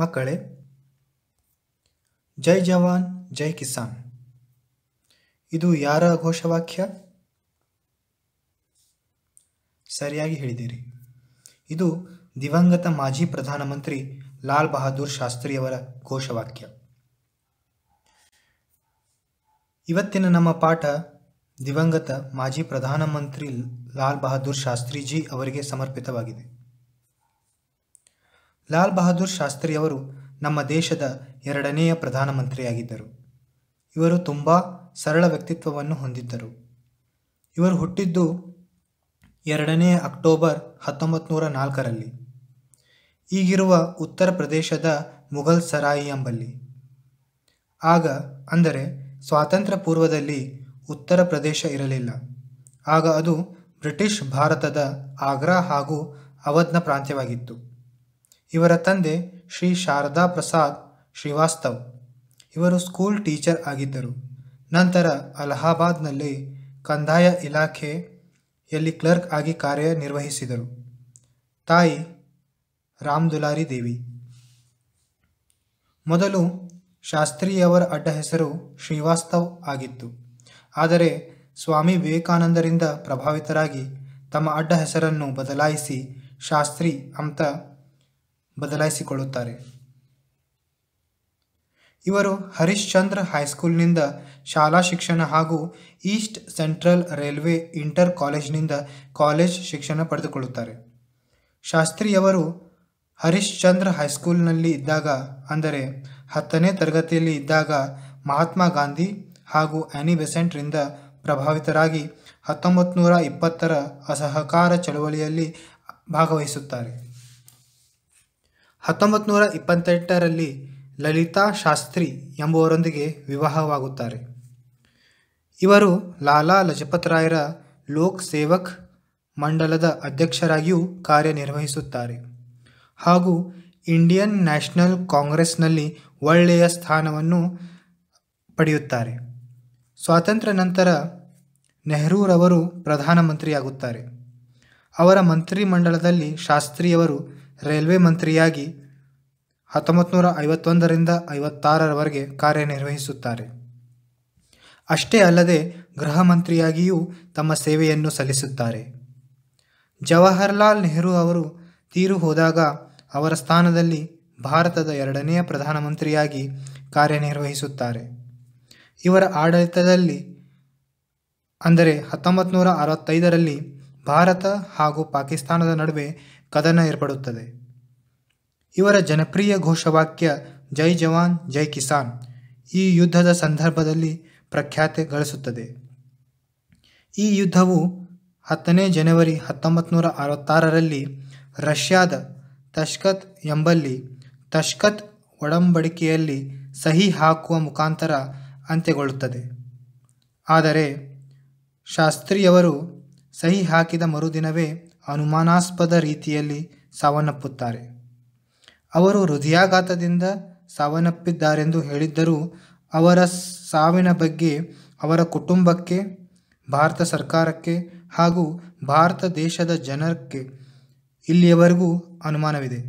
ಮಕ್ಕಳೇ ಜೈ ಜವಾನ್ ಜೈ ಕಿಸಾನ್ ಇದು ಯಾರ ಘೋಷವಾಕ್ಯ ಸರಿಯಾಗಿ ಹೇಳಿದಿರಿ ಇದು ದಿವಂಗತ ಮಾಜಿ ಪ್ರಧಾನಮಂತ್ರಿ ಲಾಲ್ ಬಹದ್ದೂರ್ ಶಾಸ್ತ್ರಿಯವರ ಘೋಷವಾಕ್ಯ ಇವತ್ತಿನ ನಮ್ಮ ಪಾಠ ದಿವಂಗತ ಮಾಜಿ ಪ್ರಧಾನಮಂತ್ರಿ ಲಾಲ್ ಬಹದ್ದೂರ್ ಶಾಸ್ತ್ರಿಜಿ ಅವರಿಗೆ ಸಮರ್ಪಿತವಾಗಿದೆ ಲಾಲ್ ಬಹದ್ದೂರ್ ಶಾಸ್ತ್ರಿಯವರು ನಮ್ಮ ದೇಶದ ಎರಡನೆಯ ಪ್ರಧಾನಮಂತ್ರಿಯಾಗಿದ್ದರು ಇವರು ತುಂಬ ಸರಳ ವ್ಯಕ್ತಿತ್ವವನ್ನು ಹೊಂದಿದ್ದರು ಇವರು ಹುಟ್ಟಿದ್ದು ಎರಡನೇ ಅಕ್ಟೋಬರ್ ಹತ್ತೊಂಬತ್ತು ನೂರ ನಾಲ್ಕರಲ್ಲಿ ಈಗಿರುವ ಉತ್ತರ ಪ್ರದೇಶದ ಮುಘಲ್ ಸರಾಯಿ ಎಂಬಲ್ಲಿ ಆಗ ಅಂದರೆ ಸ್ವಾತಂತ್ರ್ಯ ಪೂರ್ವದಲ್ಲಿ ಉತ್ತರ ಪ್ರದೇಶ ಇರಲಿಲ್ಲ ಆಗ ಅದು ಬ್ರಿಟಿಷ್ ಭಾರತದ ಆಗ್ರಾ ಹಾಗೂ ಅವಧ್ನ ಪ್ರಾಂತ್ಯವಾಗಿತ್ತು ಇವರ ತಂದೆ ಶ್ರೀ ಶಾರದಾ ಪ್ರಸಾದ್ ಶ್ರೀವಾಸ್ತವ್ ಇವರು ಸ್ಕೂಲ್ ಟೀಚರ್ ಆಗಿದ್ದರು ನಂತರ ಅಲಹಾಬಾದ್ನಲ್ಲಿ ಕಂದಾಯ ಇಲಾಖೆಯಲ್ಲಿ ಕ್ಲರ್ಕ್ ಆಗಿ ಕಾರ್ಯನಿರ್ವಹಿಸಿದರು ತಾಯಿ ರಾಮ್ ದುಲಾರಿ ದೇವಿ ಮೊದಲು ಶಾಸ್ತ್ರಿಯವರ ಅಡ್ಡ ಹೆಸರು ಶ್ರೀವಾಸ್ತವ್ ಆಗಿತ್ತು ಆದರೆ ಸ್ವಾಮಿ ವಿವೇಕಾನಂದರಿಂದ ಪ್ರಭಾವಿತರಾಗಿ ತಮ್ಮ ಅಡ್ಡ ಹೆಸರನ್ನು ಬದಲಾಯಿಸಿ ಶಾಸ್ತ್ರಿ ಅಂತ ಬದಲಾಯಿಸಿಕೊಳ್ಳುತ್ತಾರೆ ಇವರು ಹರಿಶ್ಚಂದ್ರ ಹೈಸ್ಕೂಲ್ನಿಂದ ಶಾಲಾ ಶಿಕ್ಷಣ ಹಾಗೂ ಈಸ್ಟ್ ಸೆಂಟ್ರಲ್ ರೈಲ್ವೆ ಇಂಟರ್ ಕಾಲೇಜ್ನಿಂದ ಕಾಲೇಜ್ ಶಿಕ್ಷಣ ಪಡೆದುಕೊಳ್ಳುತ್ತಾರೆ ಶಾಸ್ತ್ರಿಯವರು ಹರಿಶ್ಚಂದ್ರ ಹೈಸ್ಕೂಲ್ನಲ್ಲಿ ಇದ್ದಾಗ ಅಂದರೆ ಹತ್ತನೇ ತರಗತಿಯಲ್ಲಿ ಇದ್ದಾಗ ಮಹಾತ್ಮ ಗಾಂಧಿ ಹಾಗೂ ಆ್ಯನಿ ಬೆಸೆಂಟ್ರಿಂದ ಪ್ರಭಾವಿತರಾಗಿ ಹತ್ತೊಂಬತ್ತು ನೂರ ಇಪ್ಪತ್ತರ ಅಸಹಕಾರ ಚಳವಳಿಯಲ್ಲಿ ಭಾಗವಹಿಸುತ್ತಾರೆ ಹತ್ತೊಂಬತ್ತು ನೂರ ಇಪ್ಪತ್ತೆಂಟರಲ್ಲಿ ಲಲಿತಾ ಶಾಸ್ತ್ರಿ ಎಂಬುವರೊಂದಿಗೆ ವಿವಾಹವಾಗುತ್ತಾರೆ ಇವರು ಲಾಲಾ ಲಜಪತ್ ರಾಯರ ಲೋಕ್ ಸೇವಕ್ ಮಂಡಲದ ಅಧ್ಯಕ್ಷರಾಗಿಯೂ ಕಾರ್ಯನಿರ್ವಹಿಸುತ್ತಾರೆ ಹಾಗೂ ಇಂಡಿಯನ್ ನ್ಯಾಷನಲ್ ಕಾಂಗ್ರೆಸ್ನಲ್ಲಿ ಒಳ್ಳೆಯ ಸ್ಥಾನವನ್ನು ಪಡೆಯುತ್ತಾರೆ ಸ್ವಾತಂತ್ರ್ಯ ನಂತರ ನೆಹರೂರವರು ಪ್ರಧಾನಮಂತ್ರಿಯಾಗುತ್ತಾರೆ ಅವರ ಮಂತ್ರಿಮಂಡಲದಲ್ಲಿ ಶಾಸ್ತ್ರಿಯವರು ರೈಲ್ವೆ ಮಂತ್ರಿಯಾಗಿ ಹತ್ತೊಂಬತ್ತು ನೂರ ಐವತ್ತೊಂದರಿಂದ ಐವತ್ತಾರರವರೆಗೆ ಕಾರ್ಯನಿರ್ವಹಿಸುತ್ತಾರೆ ಅಷ್ಟೇ ಅಲ್ಲದೆ ಗೃಹ ಮಂತ್ರಿಯಾಗಿಯೂ ತಮ್ಮ ಸೇವೆಯನ್ನು ಸಲ್ಲಿಸುತ್ತಾರೆ ಜವಾಹರಲಾಲ್ ನೆಹರು ಅವರು ತೀರು ಹೋದಾಗ ಅವರ ಸ್ಥಾನದಲ್ಲಿ ಭಾರತದ ಎರಡನೆಯ ಪ್ರಧಾನಮಂತ್ರಿಯಾಗಿ ಕಾರ್ಯನಿರ್ವಹಿಸುತ್ತಾರೆ ಇವರ ಆಡಳಿತದಲ್ಲಿ ಅಂದರೆ ಹತ್ತೊಂಬತ್ತು ನೂರ ಅರವತ್ತೈದರಲ್ಲಿ ಭಾರತ ಹಾಗೂ ಪಾಕಿಸ್ತಾನದ ನಡುವೆ ಕದನ ಏರ್ಪಡುತ್ತದೆ ಇವರ ಜನಪ್ರಿಯ ಘೋಷವಾಕ್ಯ ಜೈ ಜವಾನ್ ಜೈ ಕಿಸಾನ್ ಈ ಯುದ್ಧದ ಸಂದರ್ಭದಲ್ಲಿ ಪ್ರಖ್ಯಾತಿ ಗಳಿಸುತ್ತದೆ ಈ ಯುದ್ಧವು ಹತ್ತನೇ ಜನವರಿ ಹತ್ತೊಂಬತ್ತು ನೂರ ಅರವತ್ತಾರರಲ್ಲಿ ರಷ್ಯಾದ ತಷ್ಕತ್ ಎಂಬಲ್ಲಿ ತಷ್ಕತ್ ಒಡಂಬಡಿಕೆಯಲ್ಲಿ ಸಹಿ ಹಾಕುವ ಮುಖಾಂತರ ಅಂತ್ಯಗೊಳ್ಳುತ್ತದೆ ಆದರೆ ಶಾಸ್ತ್ರಿಯವರು ಸಹಿ ಹಾಕಿದ ಮರುದಿನವೇ ಅನುಮಾನಾಸ್ಪದ ರೀತಿಯಲ್ಲಿ ಸಾವನ್ನಪ್ಪುತ್ತಾರೆ ಅವರು ಹೃದಯಾಘಾತದಿಂದ ಸಾವನ್ನಪ್ಪಿದ್ದಾರೆಂದು ಹೇಳಿದ್ದರೂ ಅವರ ಸಾವಿನ ಬಗ್ಗೆ ಅವರ ಕುಟುಂಬಕ್ಕೆ ಭಾರತ ಸರ್ಕಾರಕ್ಕೆ ಹಾಗೂ ಭಾರತ ದೇಶದ ಜನಕ್ಕೆ ಇಲ್ಲಿಯವರೆಗೂ ಅನುಮಾನವಿದೆ